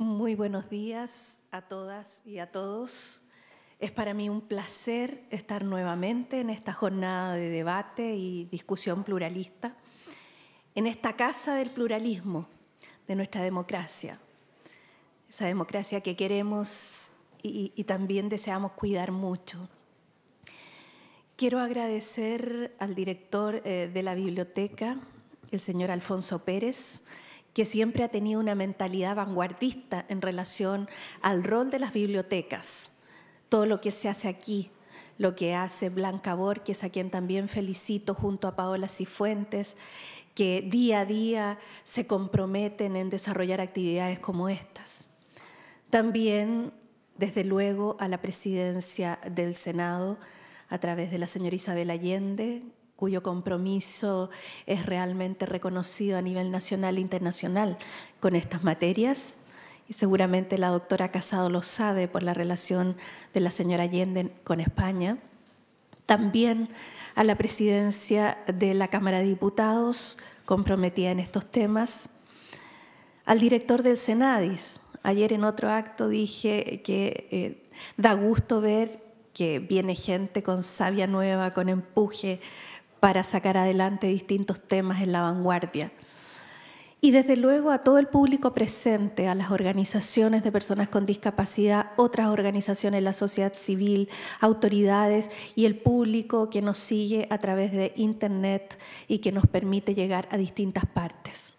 Muy buenos días a todas y a todos. Es para mí un placer estar nuevamente en esta jornada de debate y discusión pluralista, en esta casa del pluralismo, de nuestra democracia, esa democracia que queremos y, también deseamos cuidar mucho. Quiero agradecer al director eh, de la biblioteca, el señor Alfonso Pérez, que siempre ha tenido una mentalidad vanguardista en relación al rol de las bibliotecas, todo lo que se hace aquí, lo que hace Blanca Borges, a quien también felicito junto a Paola Cifuentes, que día a día se comprometen en desarrollar actividades como estas. También, desde luego, a la presidencia del Senado, a través de la señora Isabel Allende, cuyo compromiso es realmente reconocido a nivel nacional e internacional con estas materias. Y seguramente la doctora Casado lo sabe por la relación de la señora Allende con España. También a la presidencia de la Cámara de Diputados, comprometida en estos temas. Al director del Senadis. Ayer en otro acto dije que eh, da gusto ver que viene gente con savia nueva, con empuje, para sacar adelante distintos temas en la vanguardia. Y desde luego a todo el público presente, a las organizaciones de personas con discapacidad, otras organizaciones, la sociedad civil, autoridades y el público que nos sigue a través de Internet y que nos permite llegar a distintas partes.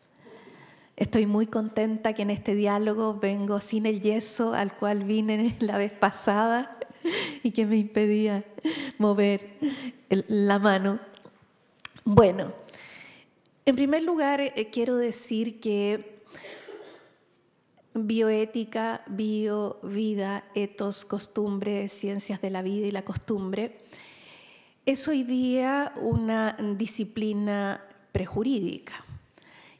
Estoy muy contenta que en este diálogo vengo sin el yeso al cual vine la vez pasada y que me impedía mover la mano. Bueno, en primer lugar eh, eh, quiero decir que bioética, bio, vida, etos, costumbres, ciencias de la vida y la costumbre, es hoy día una disciplina prejurídica.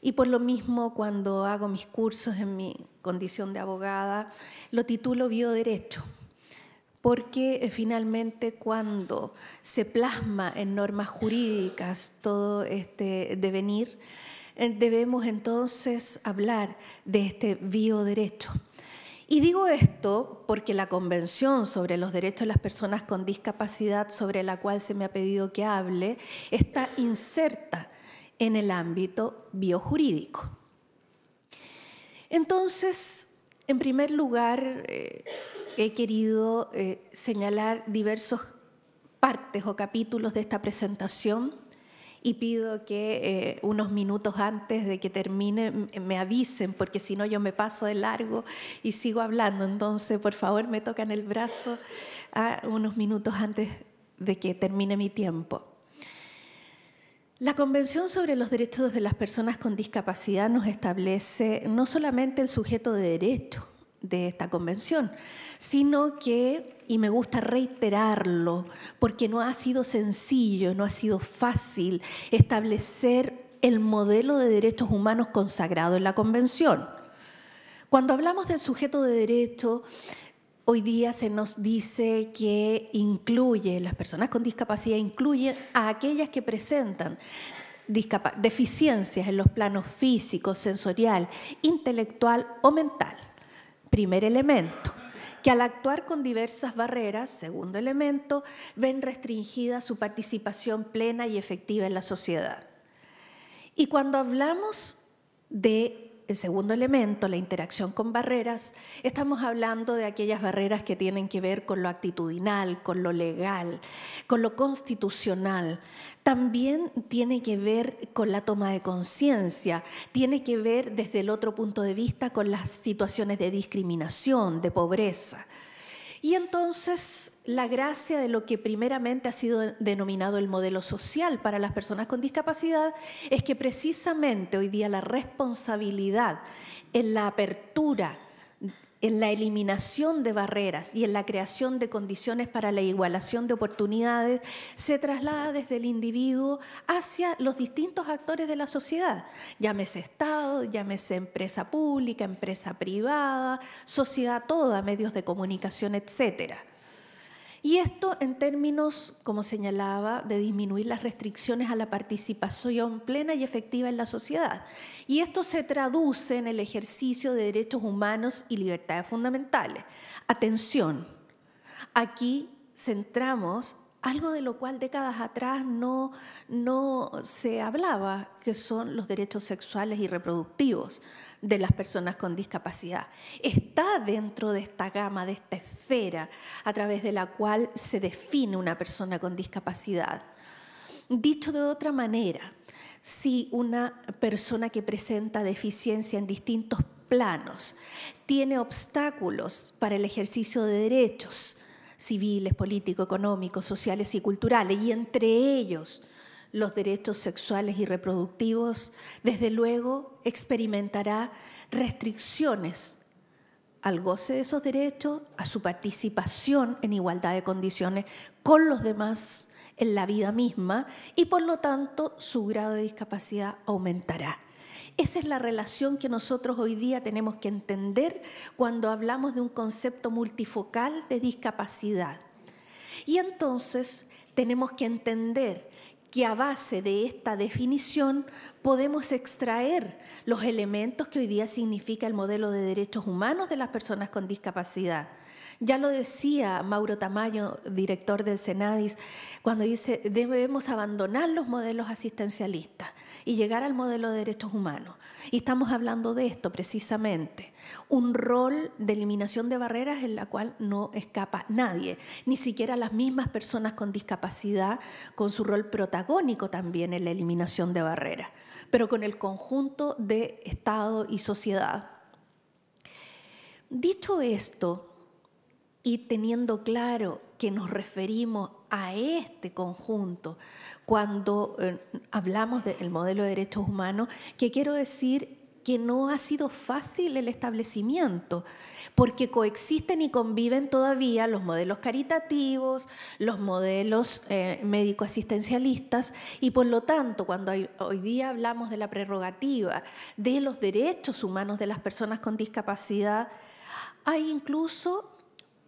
Y por lo mismo, cuando hago mis cursos en mi condición de abogada, lo titulo bioderecho porque eh, finalmente cuando se plasma en normas jurídicas todo este devenir, eh, debemos entonces hablar de este bioderecho. Y digo esto porque la Convención sobre los Derechos de las Personas con Discapacidad, sobre la cual se me ha pedido que hable, está inserta en el ámbito biojurídico. Entonces, en primer lugar, eh, he querido eh, señalar diversos partes o capítulos de esta presentación y pido que eh, unos minutos antes de que termine eh, me avisen, porque si no yo me paso de largo y sigo hablando. Entonces, por favor, me tocan el brazo a unos minutos antes de que termine mi tiempo. La Convención sobre los Derechos de las Personas con Discapacidad nos establece no solamente el sujeto de derecho, de esta convención, sino que, y me gusta reiterarlo, porque no ha sido sencillo, no ha sido fácil establecer el modelo de derechos humanos consagrado en la convención. Cuando hablamos del sujeto de derecho, hoy día se nos dice que incluye, las personas con discapacidad incluyen a aquellas que presentan deficiencias en los planos físico, sensorial, intelectual o mental primer elemento, que al actuar con diversas barreras, segundo elemento, ven restringida su participación plena y efectiva en la sociedad. Y cuando hablamos de el segundo elemento, la interacción con barreras, estamos hablando de aquellas barreras que tienen que ver con lo actitudinal, con lo legal, con lo constitucional. También tiene que ver con la toma de conciencia, tiene que ver desde el otro punto de vista con las situaciones de discriminación, de pobreza. Y entonces la gracia de lo que primeramente ha sido denominado el modelo social para las personas con discapacidad es que precisamente hoy día la responsabilidad en la apertura en la eliminación de barreras y en la creación de condiciones para la igualación de oportunidades se traslada desde el individuo hacia los distintos actores de la sociedad, llámese Estado, llámese empresa pública, empresa privada, sociedad toda, medios de comunicación, etcétera. Y esto en términos, como señalaba, de disminuir las restricciones a la participación plena y efectiva en la sociedad. Y esto se traduce en el ejercicio de derechos humanos y libertades fundamentales. Atención, aquí centramos algo de lo cual décadas atrás no, no se hablaba, que son los derechos sexuales y reproductivos de las personas con discapacidad. Está dentro de esta gama, de esta esfera a través de la cual se define una persona con discapacidad. Dicho de otra manera, si una persona que presenta deficiencia en distintos planos tiene obstáculos para el ejercicio de derechos civiles, políticos, económicos, sociales y culturales, y entre ellos los derechos sexuales y reproductivos, desde luego experimentará restricciones al goce de esos derechos, a su participación en igualdad de condiciones con los demás en la vida misma y por lo tanto su grado de discapacidad aumentará. Esa es la relación que nosotros hoy día tenemos que entender cuando hablamos de un concepto multifocal de discapacidad. Y entonces tenemos que entender que a base de esta definición podemos extraer los elementos que hoy día significa el modelo de derechos humanos de las personas con discapacidad. Ya lo decía Mauro Tamayo, director del Senadis, cuando dice debemos abandonar los modelos asistencialistas y llegar al modelo de derechos humanos. Y estamos hablando de esto precisamente, un rol de eliminación de barreras en la cual no escapa nadie, ni siquiera las mismas personas con discapacidad, con su rol protagónico también en la eliminación de barreras, pero con el conjunto de Estado y sociedad. Dicho esto, y teniendo claro que nos referimos a este conjunto cuando eh, hablamos del modelo de derechos humanos, que quiero decir que no ha sido fácil el establecimiento, porque coexisten y conviven todavía los modelos caritativos, los modelos eh, médico-asistencialistas, y por lo tanto, cuando hoy día hablamos de la prerrogativa, de los derechos humanos de las personas con discapacidad, hay incluso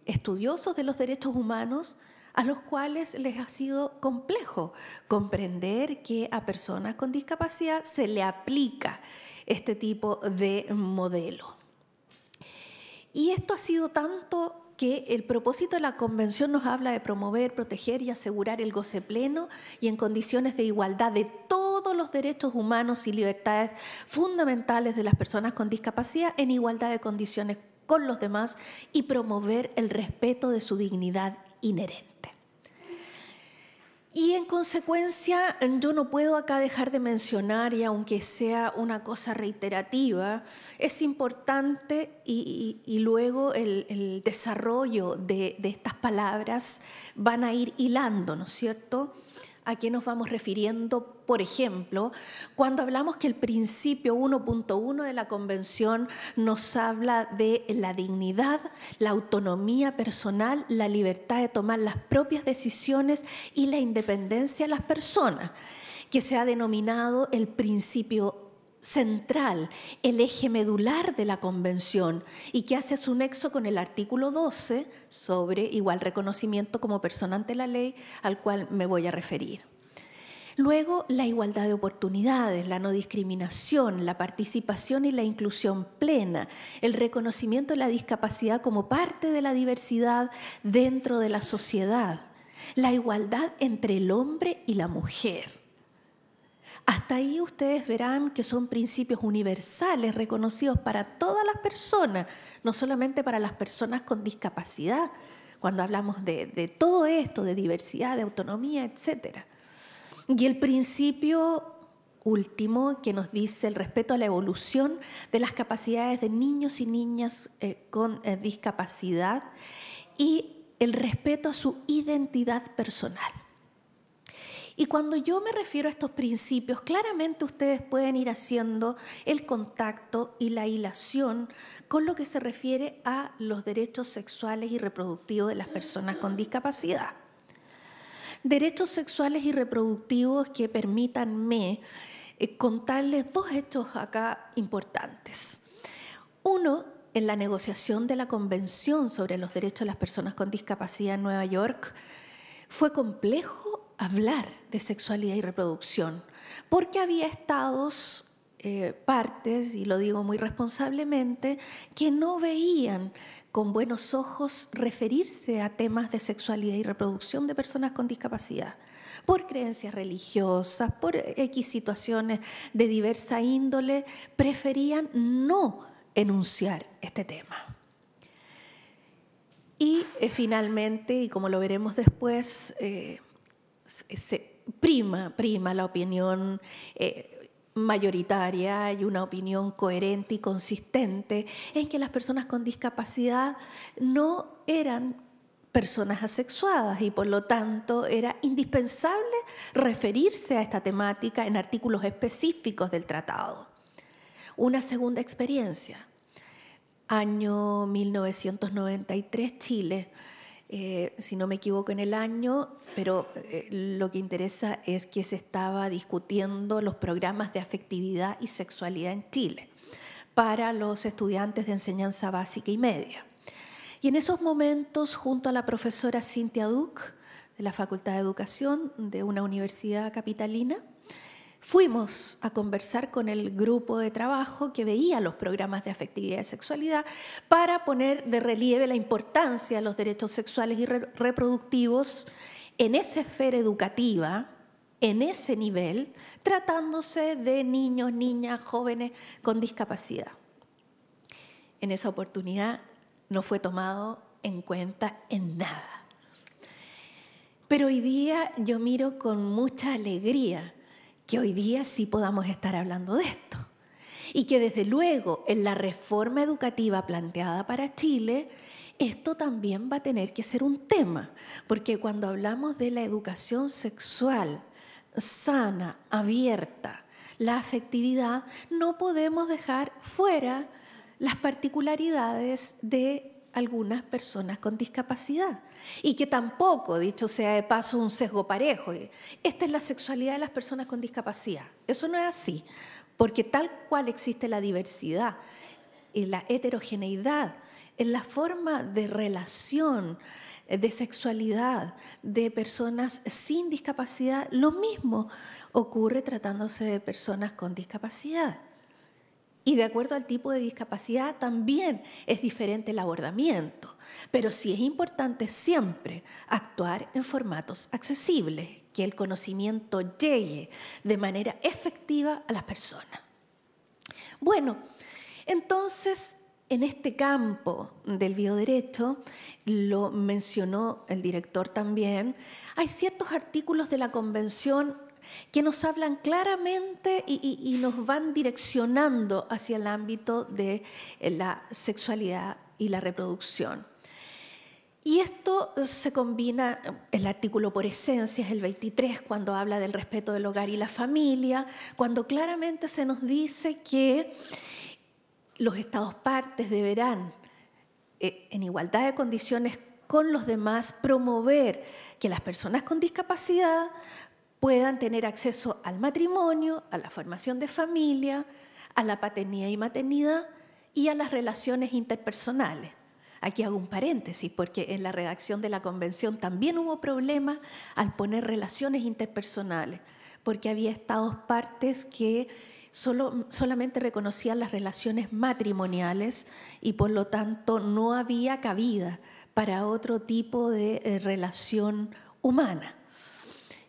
estudiosos de los derechos humanos a los cuales les ha sido complejo comprender que a personas con discapacidad se le aplica este tipo de modelo. Y esto ha sido tanto que el propósito de la Convención nos habla de promover, proteger y asegurar el goce pleno y en condiciones de igualdad de todos los derechos humanos y libertades fundamentales de las personas con discapacidad en igualdad de condiciones con los demás y promover el respeto de su dignidad inherente. Y en consecuencia, yo no puedo acá dejar de mencionar, y aunque sea una cosa reiterativa, es importante y, luego el, desarrollo de, estas palabras van a ir hilando, ¿no es cierto? a qué nos vamos refiriendo, por ejemplo, cuando hablamos que el principio 1.1 de la Convención nos habla de la dignidad, la autonomía personal, la libertad de tomar las propias decisiones y la independencia de las personas, que se ha denominado el principio central, el eje medular de la Convención y que hace su nexo con el artículo 12 sobre igual reconocimiento como persona ante la ley, al cual me voy a referir. Luego, la igualdad de oportunidades, la no discriminación, la participación y la inclusión plena, el reconocimiento de la discapacidad como parte de la diversidad dentro de la sociedad, la igualdad entre el hombre y la mujer hasta ahí ustedes verán que son principios universales reconocidos para todas las personas, no solamente para las personas con discapacidad, cuando hablamos de, todo esto, de diversidad, de autonomía, etc. Y el principio último que nos dice el respeto a la evolución de las capacidades de niños y niñas eh, con eh, discapacidad y el respeto a su identidad personal. Y cuando yo me refiero a estos principios, claramente ustedes pueden ir haciendo el contacto y la hilación con lo que se refiere a los derechos sexuales y reproductivos de las personas con discapacidad. Derechos sexuales y reproductivos que permítanme eh, contarles dos hechos acá importantes. Uno, en la negociación de la Convención sobre los Derechos de las Personas con Discapacidad en Nueva York, fue complejo hablar de sexualidad y reproducción, porque había estados, eh, partes, y lo digo muy responsablemente, que no veían con buenos ojos referirse a temas de sexualidad y reproducción de personas con discapacidad por creencias religiosas, por X situaciones de diversa índole, preferían no enunciar este tema. Y eh, finalmente, y como lo veremos después, eh, eh, prima, prima la opinión eh, mayoritaria y una opinión coherente y consistente en que las personas con discapacidad no eran personas asexuadas y por lo tanto era indispensable referirse a esta temática en artículos específicos del tratado. Una segunda experiencia. Año 1993, Chile eh, si no me equivoco, en el año, pero eh, lo que interesa es que se estaba discutiendo los programas de afectividad y sexualidad en Chile para los estudiantes de enseñanza básica y media. Y en esos momentos, junto a la profesora Cintia Duke, de la Facultad de Educación de una universidad capitalina, Fuimos a conversar con el grupo de trabajo que veía los programas de afectividad y sexualidad para poner de relieve la importancia de los derechos sexuales y reproductivos en esa esfera educativa, en ese nivel, tratándose de niños, niñas, jóvenes con discapacidad. En esa oportunidad no fue tomado en cuenta en nada. Pero hoy día yo miro con mucha alegría que hoy día sí podamos estar hablando de esto. Y que desde luego en la reforma educativa planteada para Chile, esto también va a tener que ser un tema, porque cuando hablamos de la educación sexual sana, abierta, la afectividad, no podemos dejar fuera las particularidades de algunas personas con discapacidad y que tampoco, dicho sea de paso, un sesgo parejo. Esta es la sexualidad de las personas con discapacidad. Eso no es así, porque tal cual existe la diversidad y la heterogeneidad en la forma de relación, eh, de sexualidad de personas sin discapacidad, lo mismo ocurre tratándose de personas con discapacidad. Y de acuerdo al tipo de discapacidad también es diferente el abordamiento. Pero sí es importante siempre actuar en formatos accesibles, que el conocimiento llegue de manera efectiva a las personas. Bueno, entonces en este campo del bioderecho, lo mencionó el director también, hay ciertos artículos de la Convención que nos hablan claramente y, nos van direccionando hacia el ámbito de eh, la sexualidad y la reproducción. Y esto se combina, eh, el artículo por esencia es el 23, cuando habla del respeto del hogar y la familia, cuando claramente se nos dice que los estados partes deberán, eh, en igualdad de condiciones con los demás, promover que las personas con discapacidad puedan tener acceso al matrimonio, a la formación de familia, a la paternidad y maternidad y a las relaciones interpersonales. Aquí hago un paréntesis porque en la redacción de la convención también hubo problemas al poner relaciones interpersonales, porque había estados partes que solamente reconocían las relaciones matrimoniales y por lo tanto no había cabida para otro tipo de eh, relación humana.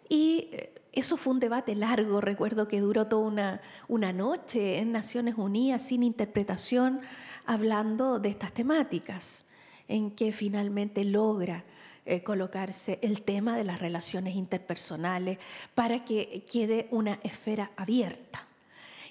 Y eh, eso fue un debate largo, recuerdo que duró toda una, noche en Naciones Unidas sin interpretación, hablando de estas temáticas, en que finalmente logra eh, colocarse el tema de las relaciones interpersonales para que quede una esfera abierta.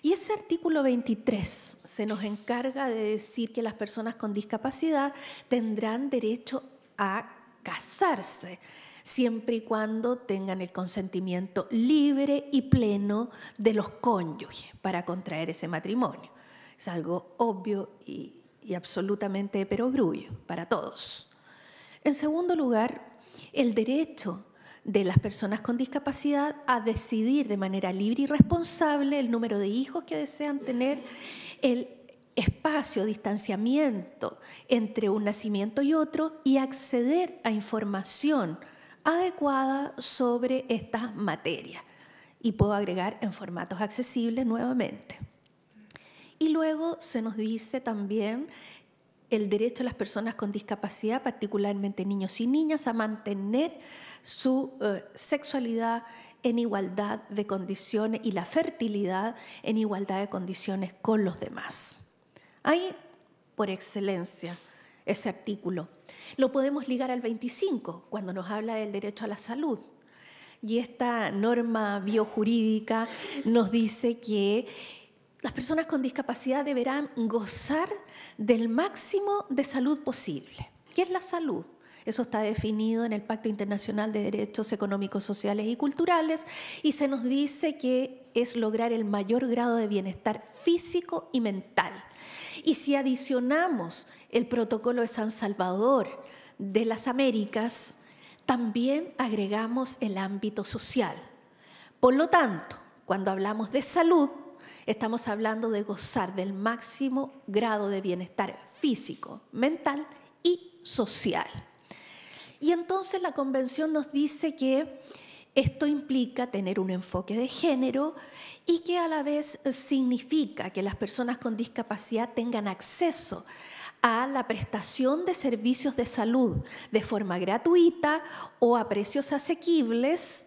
Y ese artículo 23 se nos encarga de decir que las personas con discapacidad tendrán derecho a casarse, siempre y cuando tengan el consentimiento libre y pleno de los cónyuges para contraer ese matrimonio. Es algo obvio y, absolutamente absolutamente perogrullo para todos. En segundo lugar, el derecho de las personas con discapacidad a decidir de manera libre y responsable el número de hijos que desean tener, el espacio, distanciamiento entre un nacimiento y otro y acceder a información adecuada sobre esta materia Y puedo agregar en formatos accesibles nuevamente. Y luego se nos dice también el derecho de las personas con discapacidad, particularmente niños y niñas, a mantener su eh, sexualidad en igualdad de condiciones y la fertilidad en igualdad de condiciones con los demás. Ahí, por excelencia, ese artículo. Lo podemos ligar al 25, cuando nos habla del derecho a la salud. Y esta norma biojurídica nos dice que las personas con discapacidad deberán gozar del máximo de salud posible. ¿Qué es la salud? Eso está definido en el Pacto Internacional de Derechos Económicos, Sociales y Culturales y se nos dice que es lograr el mayor grado de bienestar físico y mental. Y si adicionamos el protocolo de San Salvador de las Américas, también agregamos el ámbito social. Por lo tanto, cuando hablamos de salud, estamos hablando de gozar del máximo grado de bienestar físico, mental y social. Y entonces la convención nos dice que esto implica tener un enfoque de género y que a la vez significa que las personas con discapacidad tengan acceso a la prestación de servicios de salud de forma gratuita o a precios asequibles,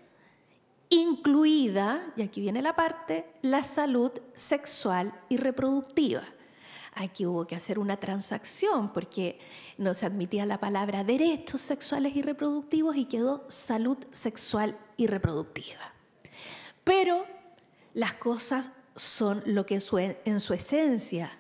incluida, y aquí viene la parte, la salud sexual y reproductiva. Aquí hubo que hacer una transacción porque no se admitía la palabra derechos sexuales y reproductivos y quedó salud sexual y reproductiva. Pero las cosas son lo que en su, en su esencia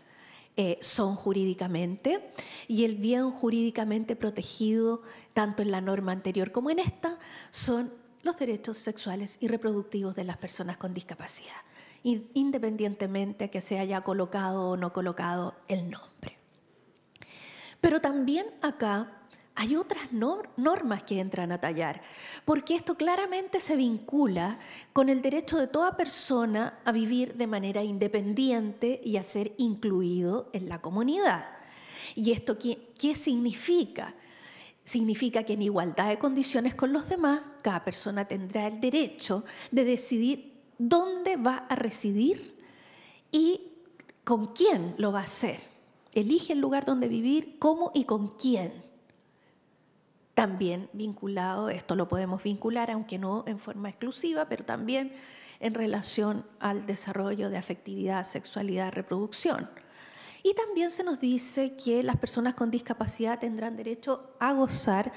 eh, son jurídicamente y el bien jurídicamente protegido tanto en la norma anterior como en esta son los derechos sexuales y reproductivos de las personas con discapacidad, independientemente que se haya colocado o no colocado el nombre. Pero también acá hay otras normas que entran a tallar, porque esto claramente se vincula con el derecho de toda persona a vivir de manera independiente y a ser incluido en la comunidad. ¿Y esto qué, significa? Significa que en igualdad de condiciones con los demás, cada persona tendrá el derecho de decidir dónde va a residir y con quién lo va a hacer. Elige el lugar donde vivir, cómo y con quién también vinculado, esto lo podemos vincular, aunque no en forma exclusiva, pero también en relación al desarrollo de afectividad, sexualidad, reproducción. Y también se nos dice que las personas con discapacidad tendrán derecho a gozar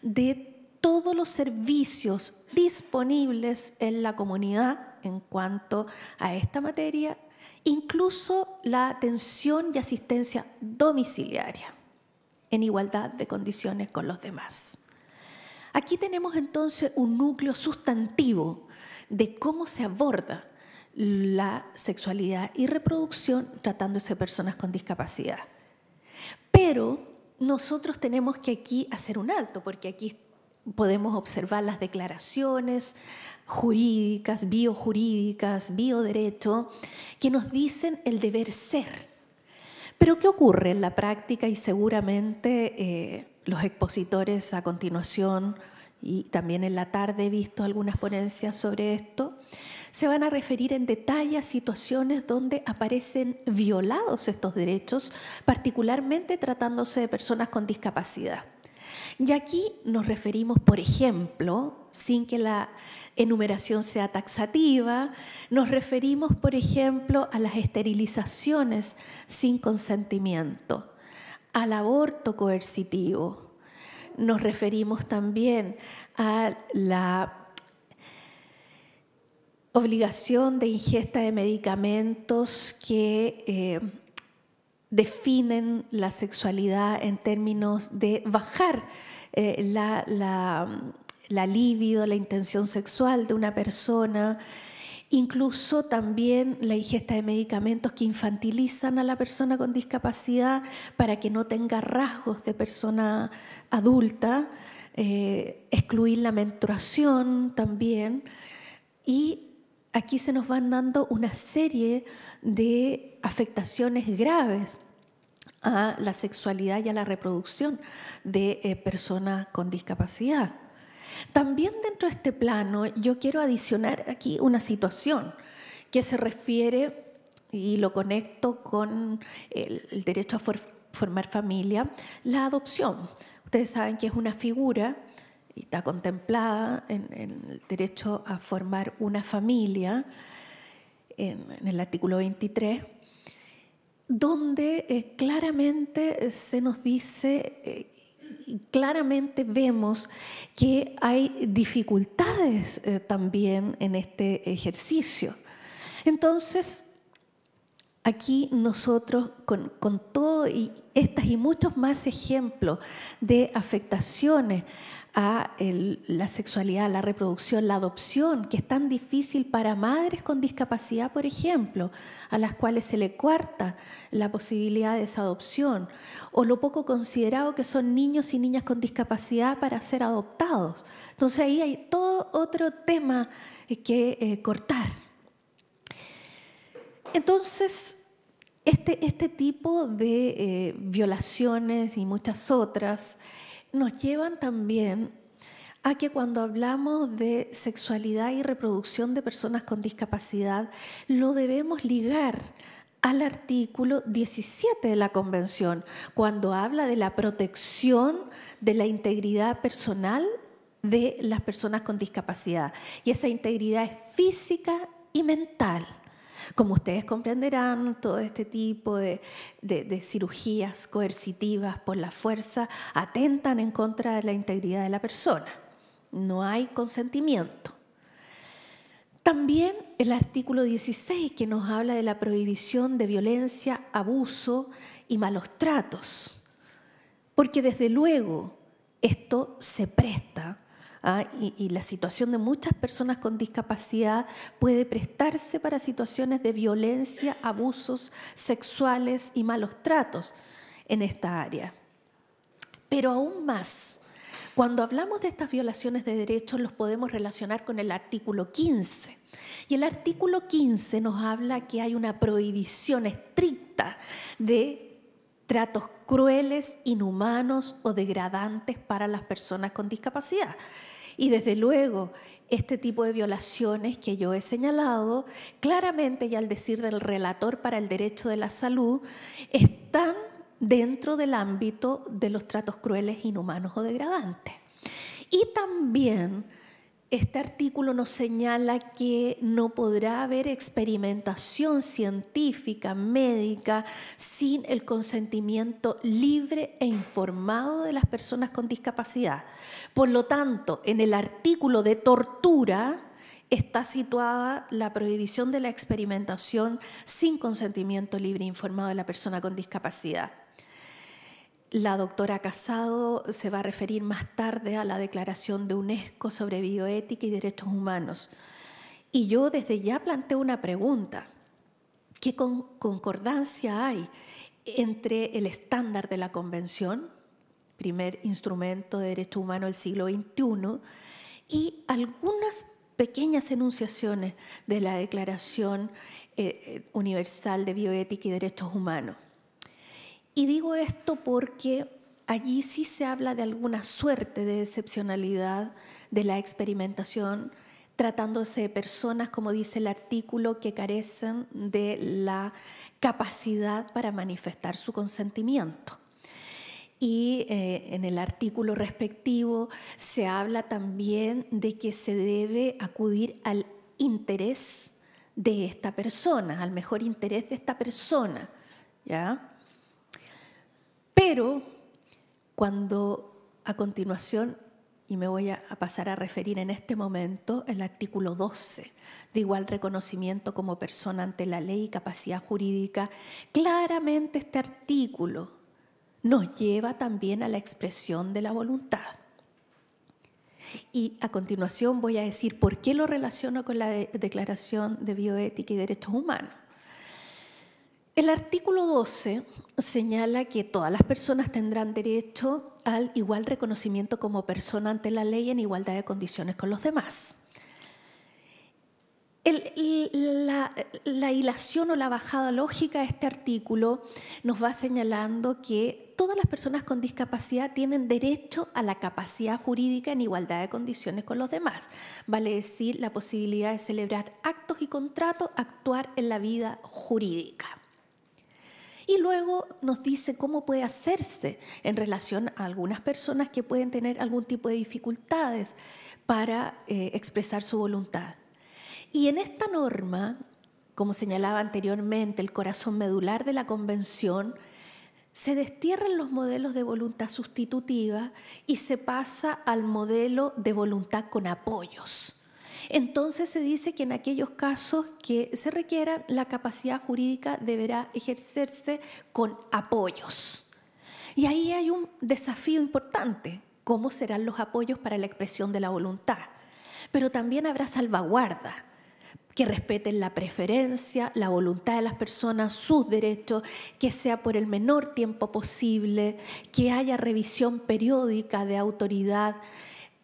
de todos los servicios disponibles en la comunidad en cuanto a esta materia, incluso la atención y asistencia domiciliaria en igualdad de condiciones con los demás. Aquí tenemos entonces un núcleo sustantivo de cómo se aborda la sexualidad y reproducción tratándose de personas con discapacidad. Pero nosotros tenemos que aquí hacer un alto, porque aquí podemos observar las declaraciones jurídicas, biojurídicas, bioderecho, que nos dicen el deber ser pero ¿qué ocurre en la práctica? Y seguramente eh, los expositores a continuación y también en la tarde he visto algunas ponencias sobre esto, se van a referir en detalle a situaciones donde aparecen violados estos derechos, particularmente tratándose de personas con discapacidad. Y aquí nos referimos, por ejemplo, sin que la enumeración sea taxativa. Nos referimos, por ejemplo, a las esterilizaciones sin consentimiento, al aborto coercitivo. Nos referimos también a la obligación de ingesta de medicamentos que eh, definen la sexualidad en términos de bajar eh, la la libido, la intención sexual de una persona, incluso también la ingesta de medicamentos que infantilizan a la persona con discapacidad para que no tenga rasgos de persona adulta, eh, excluir la menstruación también. Y aquí se nos van dando una serie de afectaciones graves a la sexualidad y a la reproducción de eh, personas con discapacidad. También dentro de este plano yo quiero adicionar aquí una situación que se refiere, y lo conecto con el, derecho a formar familia, la adopción. Ustedes saben que es una figura y está contemplada en, el derecho a formar una familia, en, el artículo 23, donde eh, claramente se nos dice eh, claramente vemos que hay dificultades eh, también en este ejercicio. Entonces, aquí nosotros con, con todo y estas y muchos más ejemplos de afectaciones a la sexualidad, la reproducción, la adopción, que es tan difícil para madres con discapacidad, por ejemplo, a las cuales se le cuarta la posibilidad de esa adopción, o lo poco considerado que son niños y niñas con discapacidad para ser adoptados. Entonces ahí hay todo otro tema eh, que eh, cortar. Entonces, este, este tipo de eh, violaciones y muchas otras nos llevan también a que cuando hablamos de sexualidad y reproducción de personas con discapacidad, lo debemos ligar al artículo 17 de la Convención, cuando habla de la protección de la integridad personal de las personas con discapacidad. Y esa integridad es física y mental. Como ustedes comprenderán, todo este tipo de, cirugías coercitivas por la fuerza atentan en contra de la integridad de la persona. No hay consentimiento. También el artículo 16 que nos habla de la prohibición de violencia, abuso y malos tratos. Porque desde luego esto se presta ¿ah? y, la situación de muchas personas con discapacidad puede prestarse para situaciones de violencia, abusos sexuales y malos tratos en esta área. Pero aún más, cuando hablamos de estas violaciones de derechos los podemos relacionar con el artículo 15. Y el artículo 15 nos habla que hay una prohibición estricta de tratos crueles, inhumanos o degradantes para las personas con discapacidad. Y desde luego, este tipo de violaciones que yo he señalado, claramente y al decir del relator para el derecho de la salud, están dentro del ámbito de los tratos crueles, inhumanos o degradantes. Y también este artículo nos señala que no podrá haber experimentación científica, médica, sin el consentimiento libre e informado de las personas con discapacidad. Por lo tanto, en el artículo de tortura, está situada la prohibición de la experimentación sin consentimiento libre e informado de la persona con discapacidad. La doctora Casado se va a referir más tarde a la Declaración de UNESCO sobre Bioética y Derechos Humanos. Y yo desde ya planteo una pregunta. ¿Qué concordancia hay entre el estándar de la Convención, primer instrumento de derechos humanos del siglo XXI, y algunas pequeñas enunciaciones de la Declaración eh, eh, Universal de Bioética y Derechos Humanos? Y digo esto porque allí sí se habla de alguna suerte de excepcionalidad de la experimentación, tratándose de personas, como dice el artículo, que carecen de la capacidad para manifestar su consentimiento. Y eh, en el artículo respectivo se habla también de que se debe acudir al interés de esta persona, al mejor interés de esta persona, ¿ya? Pero cuando a continuación, y me voy a pasar a referir en este momento, el artículo 12 de igual reconocimiento como persona ante la ley y capacidad jurídica, claramente este artículo nos lleva también a la expresión de la voluntad. Y a continuación voy a decir por qué lo relaciono con la Declaración de Bioética y Derechos Humanos. El artículo 12 señala que todas las personas tendrán derecho al igual reconocimiento como persona ante la ley en igualdad de condiciones con los demás. la, la, hilación o la bajada lógica de este artículo nos va señalando que todas las personas con discapacidad tienen derecho a la capacidad jurídica en igualdad de condiciones con los demás, vale decir, la posibilidad de celebrar actos y contratos, actuar en la vida jurídica. Y luego nos dice cómo puede hacerse en relación a algunas personas que pueden tener algún tipo de dificultades para eh, expresar su voluntad. Y en esta norma, como señalaba anteriormente, el corazón medular de la convención, se destierran los modelos de voluntad sustitutiva y se pasa al modelo de voluntad con apoyos. Entonces se dice que en aquellos casos que se requieran, la capacidad jurídica deberá ejercerse con apoyos. Y ahí hay un desafío importante, cómo serán los apoyos para la expresión de la voluntad. Pero también habrá salvaguarda, que respeten la preferencia, la voluntad de las personas, sus derechos, que sea por el menor tiempo posible, que haya revisión periódica de autoridad,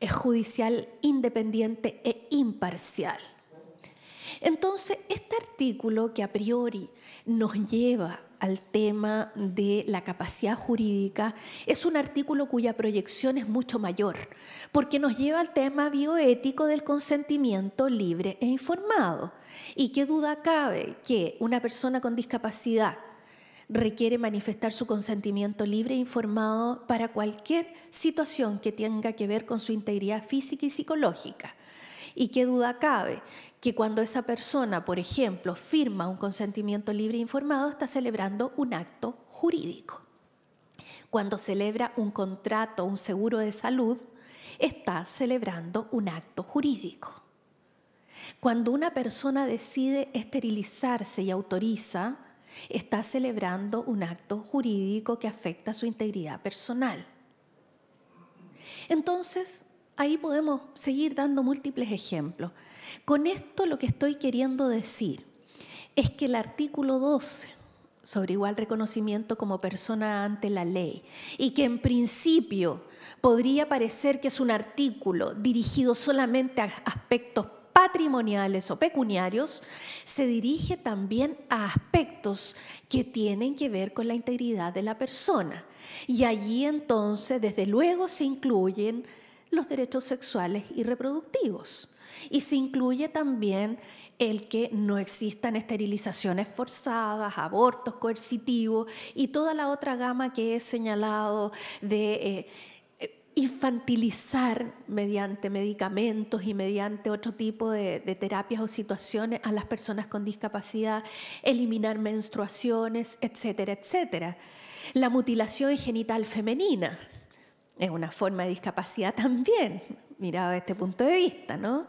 judicial independiente e imparcial. Entonces, este artículo que a priori nos lleva al tema de la capacidad jurídica es un artículo cuya proyección es mucho mayor, porque nos lleva al tema bioético del consentimiento libre e informado. Y qué duda cabe que una persona con discapacidad requiere manifestar su consentimiento libre e informado para cualquier situación que tenga que ver con su integridad física y psicológica. Y qué duda cabe que cuando esa persona, por ejemplo, firma un consentimiento libre e informado, está celebrando un acto jurídico. Cuando celebra un contrato, un seguro de salud, está celebrando un acto jurídico. Cuando una persona decide esterilizarse y autoriza, Está celebrando un acto jurídico que afecta su integridad personal. Entonces, ahí podemos seguir dando múltiples ejemplos. Con esto lo que estoy queriendo decir es que el artículo 12 sobre igual reconocimiento como persona ante la ley y que en principio podría parecer que es un artículo dirigido solamente a aspectos patrimoniales o pecuniarios, se dirige también a aspectos que tienen que ver con la integridad de la persona. Y allí entonces, desde luego, se incluyen los derechos sexuales y reproductivos. Y se incluye también el que no existan esterilizaciones forzadas, abortos coercitivos y toda la otra gama que he señalado de eh, infantilizar mediante medicamentos y mediante otro tipo de, terapias o situaciones a las personas con discapacidad, eliminar menstruaciones, etcétera, etcétera. La mutilación genital femenina es una forma de discapacidad también, mirado desde este punto de vista, ¿no?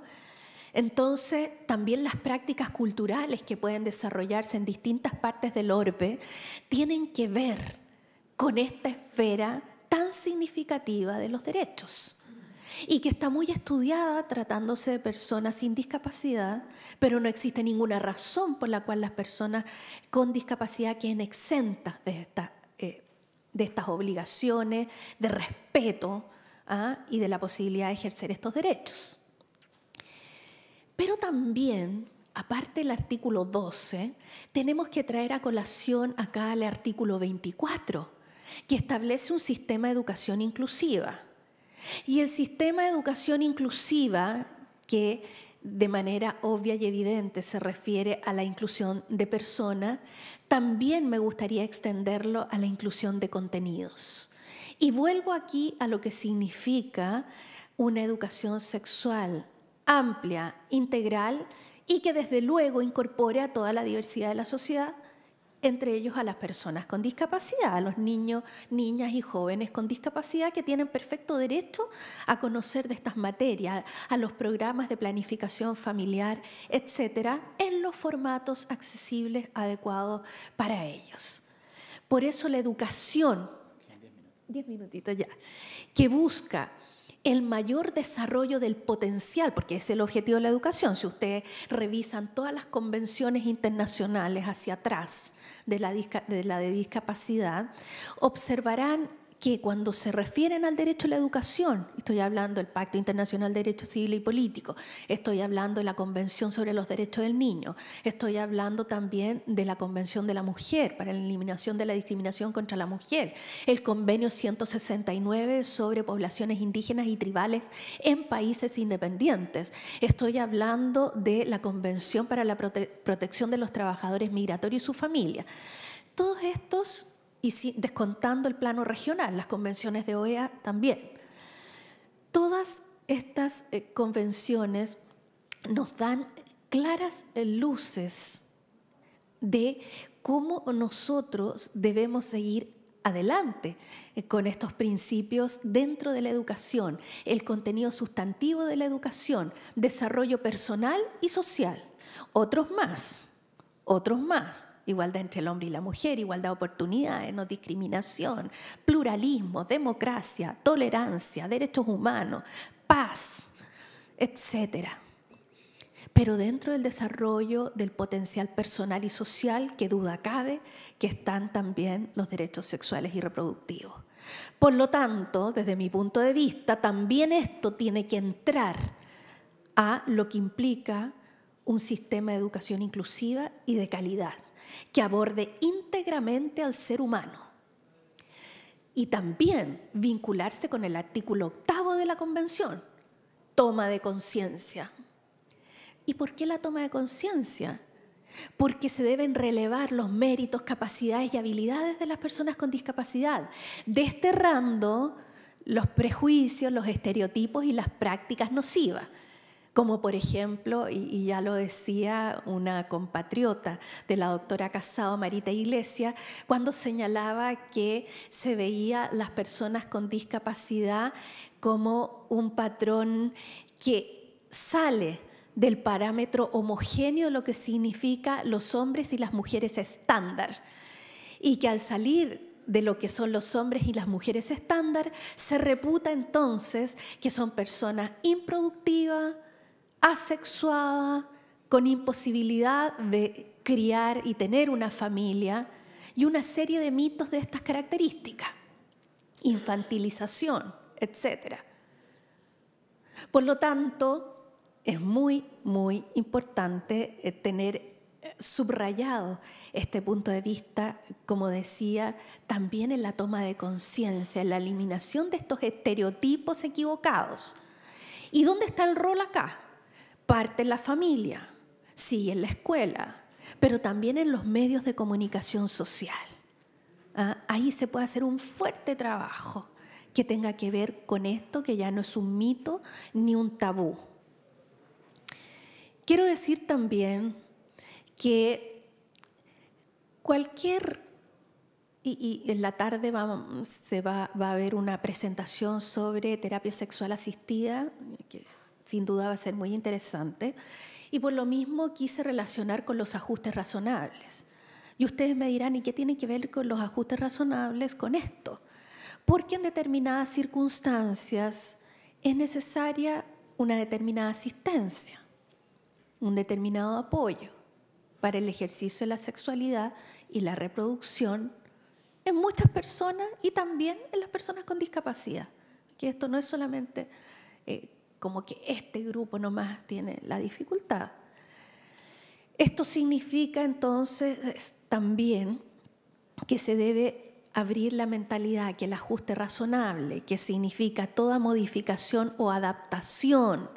Entonces, también las prácticas culturales que pueden desarrollarse en distintas partes del orbe tienen que ver con esta esfera tan significativa de los derechos y que está muy estudiada tratándose de personas sin discapacidad, pero no existe ninguna razón por la cual las personas con discapacidad queden exentas de, eh, estas obligaciones, de respeto ¿ah? y de la posibilidad de ejercer estos derechos. Pero también, aparte del artículo 12, tenemos que traer a colación acá el artículo 24 que establece un sistema de educación inclusiva. Y el sistema de educación inclusiva, que de manera obvia y evidente se refiere a la inclusión de personas, también me gustaría extenderlo a la inclusión de contenidos. Y vuelvo aquí a lo que significa una educación sexual amplia, integral y que desde luego incorpore a toda la diversidad de la sociedad entre ellos a las personas con discapacidad, a los niños, niñas y jóvenes con discapacidad que tienen perfecto derecho a conocer de estas materias, a los programas de planificación familiar, etcétera, en los formatos accesibles adecuados para ellos. Por eso la educación, diez minutitos ya, que busca el mayor desarrollo del potencial, porque es el objetivo de la educación. Si ustedes revisan todas las convenciones internacionales hacia atrás de la, de, la de discapacidad, observarán que cuando se refieren al derecho a la educación, estoy hablando del Pacto Internacional de Derechos Civiles y Políticos, estoy hablando de la Convención sobre los Derechos del Niño, estoy hablando también de la Convención de la Mujer para la Eliminación de la Discriminación contra la Mujer, el Convenio 169 sobre poblaciones indígenas y tribales en países independientes, estoy hablando de la Convención para la Protección de los Trabajadores Migratorios y su Familia. Todos estos y descontando el plano regional, las convenciones de OEA también. Todas estas eh, convenciones nos dan claras eh, luces de cómo nosotros debemos seguir adelante eh, con estos principios dentro de la educación, el contenido sustantivo de la educación, desarrollo personal y social, otros más, otros más igualdad entre el hombre y la mujer, igualdad de oportunidades, no discriminación, pluralismo, democracia, tolerancia, derechos humanos, paz, etc. Pero dentro del desarrollo del potencial personal y social, que duda cabe, que están también los derechos sexuales y reproductivos. Por lo tanto, desde mi punto de vista, también esto tiene que entrar a lo que implica un sistema de educación inclusiva y de calidad que aborde íntegramente al ser humano. Y también vincularse con el artículo octavo de la Convención, toma de conciencia. ¿Y por qué la toma de conciencia? porque se deben relevar los méritos, capacidades y habilidades de las personas con discapacidad, desterrando los prejuicios, los estereotipos y las prácticas nocivas como por ejemplo, y, ya lo decía una compatriota de la doctora Casado, Marita Iglesias, cuando señalaba que se veía las personas con discapacidad como un patrón que sale del parámetro homogéneo, lo que significa los hombres y las mujeres estándar, y que al salir de lo que son los hombres y las mujeres estándar, se reputa entonces que son personas improductivas, asexuada, con imposibilidad de criar y tener una familia, y una serie de mitos de estas características, infantilización, etc. Por lo tanto, es muy, muy importante eh, tener eh, subrayado este punto de vista, como decía, también en la toma de conciencia, en la eliminación de estos estereotipos equivocados. ¿Y dónde está el rol acá? parte en la familia, sí, en la escuela, pero también en los medios de comunicación social. Ah, ahí se puede hacer un fuerte trabajo que tenga que ver con esto, que ya no es un mito ni un tabú. Quiero decir también que cualquier, y, en la tarde va, se va, a haber una presentación sobre terapia sexual asistida, que sin duda va a ser muy interesante. Y por lo mismo quise relacionar con los ajustes razonables. Y ustedes me dirán, ¿y qué tiene que ver con los ajustes razonables con esto? Porque en determinadas circunstancias es necesaria una determinada asistencia, un determinado apoyo para el ejercicio de la sexualidad y la reproducción en muchas personas y también en las personas con discapacidad. Que esto no es solamente eh, como que este grupo nomás tiene la dificultad. Esto significa entonces también que se debe abrir la mentalidad, que el ajuste razonable, que significa toda modificación o adaptación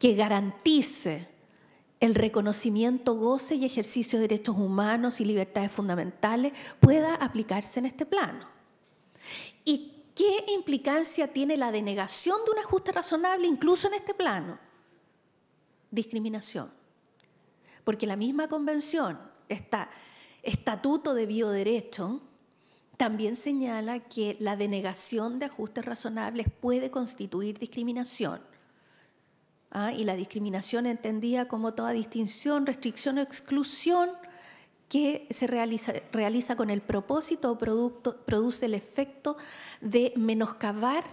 que garantice el reconocimiento, goce y ejercicio de derechos humanos y libertades fundamentales pueda aplicarse en este plano. Y ¿Qué implicancia tiene la denegación de un ajuste razonable incluso en este plano? Discriminación. Porque la misma convención, este estatuto de bioderecho, también señala que la denegación de ajustes razonables puede constituir discriminación. ¿ah? Y la discriminación entendida como toda distinción, restricción o exclusión que se realiza, con el propósito o producto, produce el efecto de menoscabar,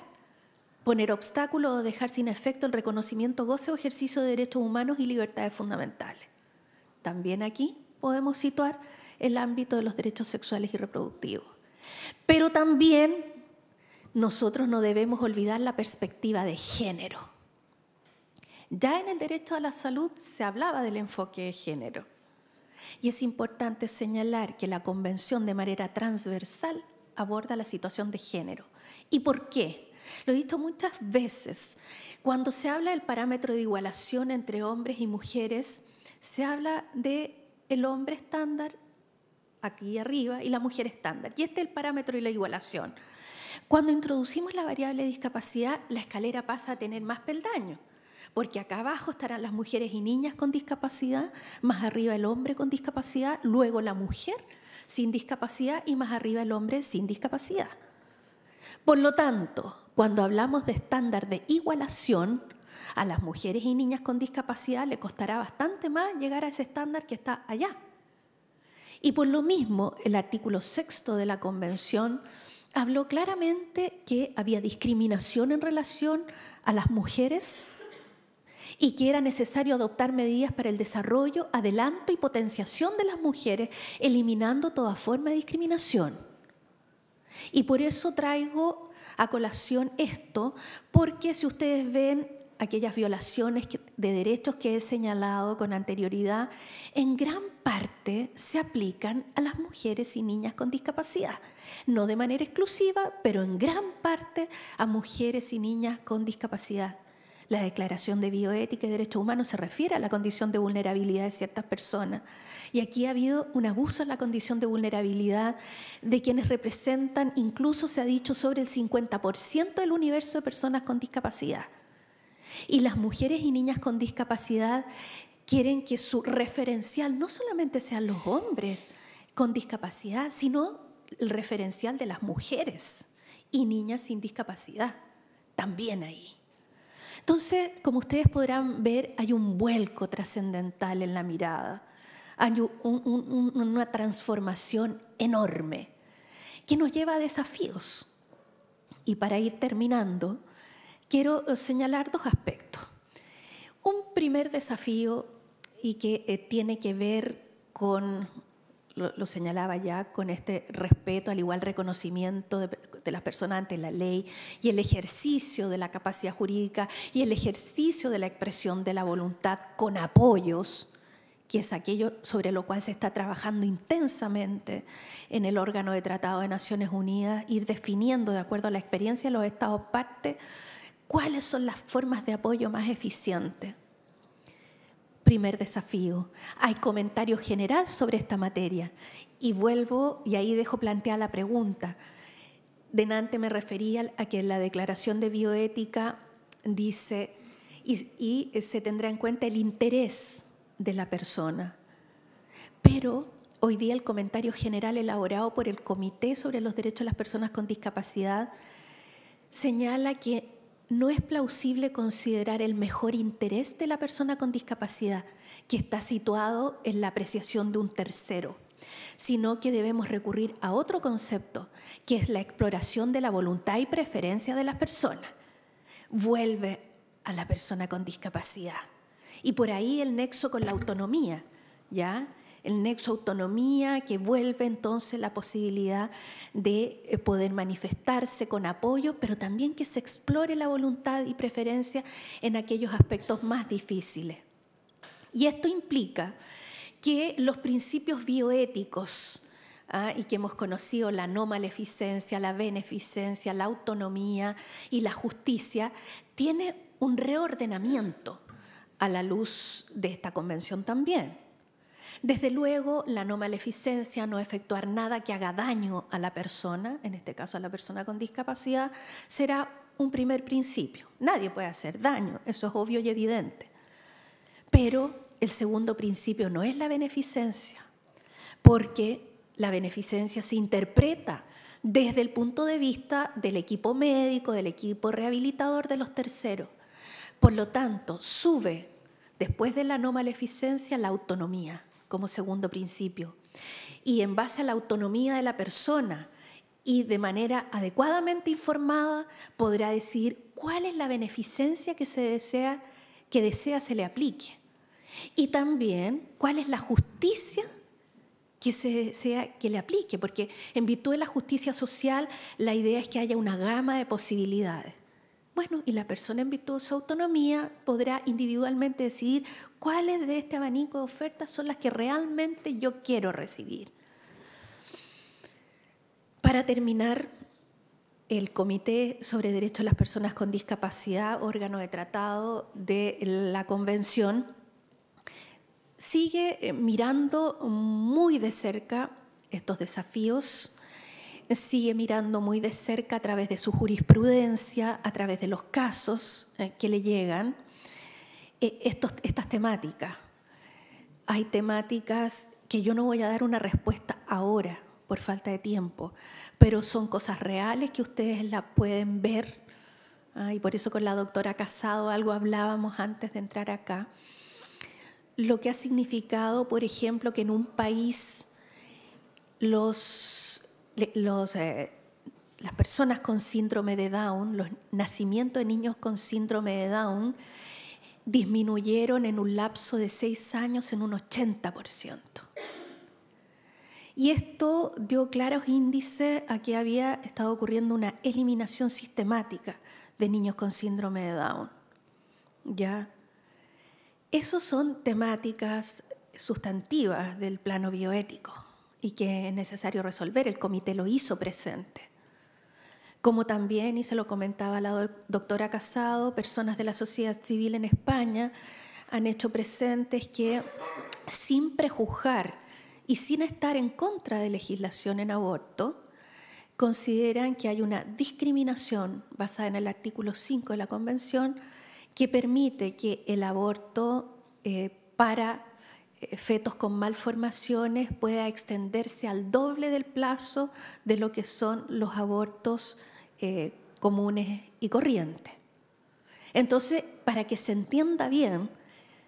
poner obstáculo o dejar sin efecto el reconocimiento, goce o ejercicio de derechos humanos y libertades fundamentales. También aquí podemos situar el ámbito de los derechos sexuales y reproductivos. Pero también nosotros no debemos olvidar la perspectiva de género. Ya en el derecho a la salud se hablaba del enfoque de género y es importante señalar que la Convención de manera transversal aborda la situación de género. ¿Y por qué? Lo he dicho muchas veces. Cuando se habla del parámetro de igualación entre hombres y mujeres, se habla de el hombre estándar aquí arriba y la mujer estándar. Y este es el parámetro y la igualación. Cuando introducimos la variable de discapacidad, la escalera pasa a tener más peldaños porque acá abajo estarán las mujeres y niñas con discapacidad, más arriba el hombre con discapacidad, luego la mujer sin discapacidad y más arriba el hombre sin discapacidad. Por lo tanto, cuando hablamos de estándar de igualación, a las mujeres y niñas con discapacidad le costará bastante más llegar a ese estándar que está allá. Y por lo mismo, el artículo sexto de la Convención habló claramente que había discriminación en relación a las mujeres y que era necesario adoptar medidas para el desarrollo, adelanto y potenciación de las mujeres, eliminando toda forma de discriminación. Y por eso traigo a colación esto, porque si ustedes ven aquellas violaciones de derechos que he señalado con anterioridad, en gran parte se aplican a las mujeres y niñas con discapacidad. No de manera exclusiva, pero en gran parte a mujeres y niñas con discapacidad la Declaración de Bioética y Derechos Humanos se refiere a la condición de vulnerabilidad de ciertas personas. Y aquí ha habido un abuso en la condición de vulnerabilidad de quienes representan, incluso se ha dicho, sobre el 50% del universo de personas con discapacidad. Y las mujeres y niñas con discapacidad quieren que su referencial no solamente sean los hombres con discapacidad, sino el referencial de las mujeres y niñas sin discapacidad, también ahí. Entonces, como ustedes podrán ver, hay un vuelco trascendental en la mirada, hay una transformación enorme que nos lleva a desafíos. Y para ir terminando, quiero eh, señalar dos aspectos. Un primer desafío y que eh, tiene que ver con lo, señalaba ya, con este respeto, al igual reconocimiento de, de, las personas ante la ley y el ejercicio de la capacidad jurídica y el ejercicio de la expresión de la voluntad con apoyos, que es aquello sobre lo cual se está trabajando intensamente en el órgano de Tratado de Naciones Unidas, ir definiendo de acuerdo a la experiencia de los Estados partes cuáles son las formas de apoyo más eficientes Primer desafío. Hay comentario general sobre esta materia. Y vuelvo, y ahí dejo planteada la pregunta. Denante me refería a que la declaración de bioética dice, y, y se tendrá en cuenta el interés de la persona. Pero hoy día el comentario general elaborado por el Comité sobre los Derechos de las Personas con Discapacidad señala que no es plausible considerar el mejor interés de la persona con discapacidad, que está situado en la apreciación de un tercero, sino que debemos recurrir a otro concepto, que es la exploración de la voluntad y preferencia de las personas. Vuelve a la persona con discapacidad. Y por ahí el nexo con la autonomía, ¿ya? el nexo autonomía, que vuelve entonces la posibilidad de eh, poder manifestarse con apoyo, pero también que se explore la voluntad y preferencia en aquellos aspectos más difíciles. Y esto implica que los principios bioéticos, ¿ah? y que hemos conocido la no maleficencia, la beneficencia, la autonomía y la justicia, tiene un reordenamiento a la luz de esta convención también. Desde luego, la no maleficencia, no efectuar nada que haga daño a la persona, en este caso a la persona con discapacidad, será un primer principio. Nadie puede hacer daño, eso es obvio y evidente. Pero el segundo principio no es la beneficencia, porque la beneficencia se interpreta desde el punto de vista del equipo médico, del equipo rehabilitador de los terceros. Por lo tanto, sube después de la no maleficencia la autonomía como segundo principio. Y en base a la autonomía de la persona y de manera adecuadamente informada, podrá decidir cuál es la beneficencia que se desea que desea se le aplique. Y también cuál es la justicia que se desea que le aplique, porque en virtud de la justicia social la idea es que haya una gama de posibilidades. Bueno, y la persona en virtud de su autonomía podrá individualmente decidir cuáles de este abanico de ofertas son las que realmente yo quiero recibir. Para terminar, el Comité sobre Derechos de las Personas con Discapacidad, órgano de tratado de la Convención, sigue eh, mirando muy de cerca estos desafíos, sigue mirando muy de cerca a través de su jurisprudencia, a través de los casos eh, que le llegan eh, estas temáticas. Hay temáticas que yo no voy a dar una respuesta ahora por falta de tiempo, pero son cosas reales que ustedes las pueden ver. Ah, y por eso con la doctora Casado algo hablábamos antes de entrar acá. Lo que ha significado, por ejemplo, que en un país los, eh, las personas con síndrome de Down, los nacimientos de niños con síndrome de Down, disminuyeron en un lapso de seis años en un 80%. Y esto dio claros índices a que había estado ocurriendo una eliminación sistemática de niños con síndrome de Down. ¿Ya? Esas son temáticas sustantivas del plano bioético y que es necesario resolver. El comité lo hizo presente como también, y se lo comentaba la doctora Casado, personas de la sociedad civil en España han hecho presentes que sin prejuzgar y sin estar en contra de legislación en aborto, consideran que hay una discriminación basada en el artículo 5 de la Convención que permite que el aborto eh, para eh, fetos con malformaciones pueda extenderse al doble del plazo de lo que son los abortos eh, comunes y corrientes. Entonces, para que se entienda bien,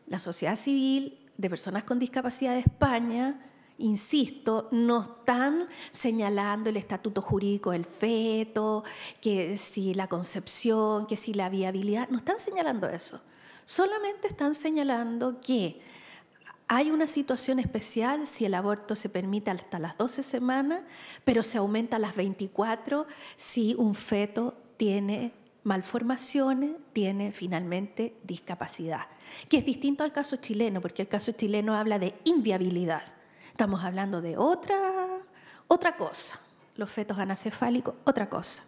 la sociedad civil de personas con discapacidad de España, insisto, no están señalando el estatuto jurídico del feto, que si la concepción, que si la viabilidad, no están señalando eso. Solamente están señalando que hay una situación especial si el aborto se permite hasta las 12 semanas, pero se aumenta a las 24 si un feto tiene malformaciones, tiene finalmente discapacidad, que es distinto al caso chileno, porque el caso chileno habla de inviabilidad. Estamos hablando de otra, otra cosa. Los fetos anacefálicos, otra cosa.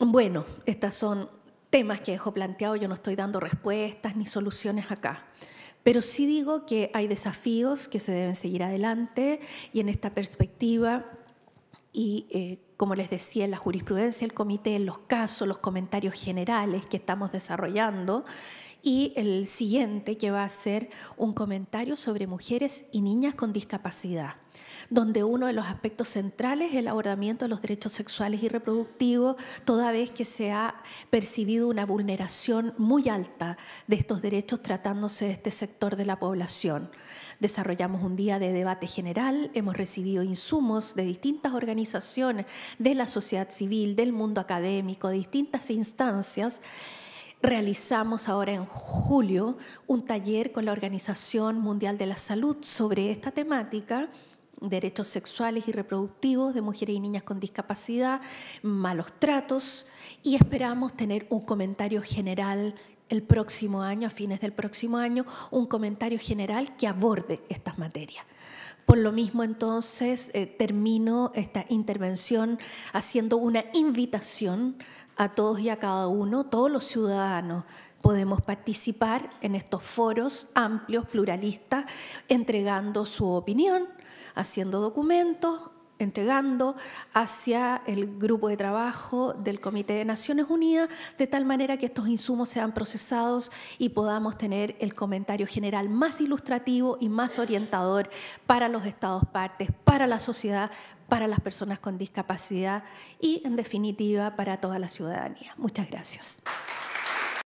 Bueno, estos son temas que dejo planteado, yo no estoy dando respuestas ni soluciones acá. Pero sí digo que hay desafíos que se deben seguir adelante y en esta perspectiva y eh, como les decía, en la jurisprudencia del comité, en los casos, los comentarios generales que estamos desarrollando y el siguiente que va a ser un comentario sobre mujeres y niñas con discapacidad donde uno de los aspectos centrales es el abordamiento de los derechos sexuales y reproductivos, toda vez que se ha percibido una vulneración muy alta de estos derechos tratándose de este sector de la población. Desarrollamos un día de debate general, hemos recibido insumos de distintas organizaciones, de la sociedad civil, del mundo académico, de distintas instancias. Realizamos ahora en julio un taller con la Organización Mundial de la Salud sobre esta temática derechos sexuales y reproductivos de mujeres y niñas con discapacidad, malos tratos y esperamos tener un comentario general el próximo año, a fines del próximo año, un comentario general que aborde estas materias. Por lo mismo, entonces, eh, termino esta intervención haciendo una invitación a todos y a cada uno, todos los ciudadanos, podemos participar en estos foros amplios, pluralistas, entregando su opinión, haciendo documentos, entregando hacia el grupo de trabajo del Comité de Naciones Unidas, de tal manera que estos insumos sean procesados y podamos tener el comentario general más ilustrativo y más orientador para los estados partes, para la sociedad, para las personas con discapacidad y, en definitiva, para toda la ciudadanía. Muchas gracias.